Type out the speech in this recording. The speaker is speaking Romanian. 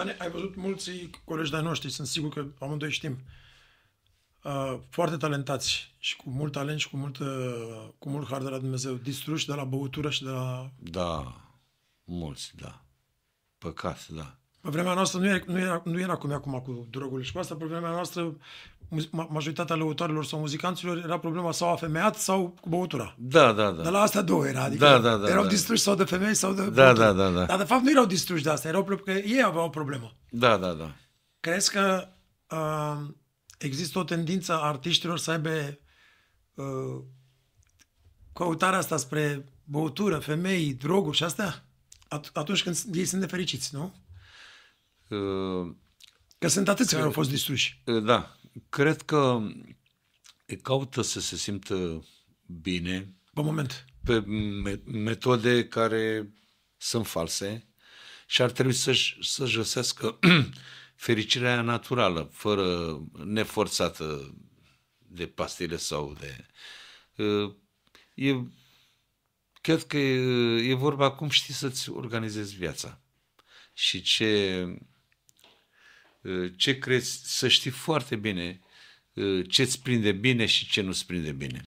Dane, ai văzut mulți colegi de noștri, sunt sigur că amândoi știm, uh, foarte talentați și cu mult talent și cu mult, uh, cu mult har de la Dumnezeu, distruși de la băutură și de la... Da, mulți, da. Păcat, da. Pe vremea noastră nu era, nu, era, nu era cum e acum cu drogurile și cu asta, pe vremea noastră majoritatea lăutărilor sau muzicanților era problema sau a femeiat sau cu băutura. Da, da, da. Dar la astea două era, adică da, da, da, erau da. distruși sau de femei sau de da, da, da, da. Dar de fapt nu erau distruși de asta, erau pentru că ei aveau o problemă. Da, da, da. Crezi că uh, există o tendință a artiștilor să aibă uh, căutarea asta spre băutură, femei, droguri și astea? At- atunci când ei sunt nefericiți, nu? Uh, că sunt atâți care au fost distruși. Uh, da. Cred că e caută să se simtă bine. Pe moment. Pe metode care sunt false și ar trebui să-și, să-și găsească fericirea naturală, fără neforțată de pastile sau de... Uh, e, cred că e, e vorba cum știi să-ți organizezi viața și ce Eh, ce crezi, să știi foarte bine eh, ce îți prinde bine și ce nu îți prinde bine.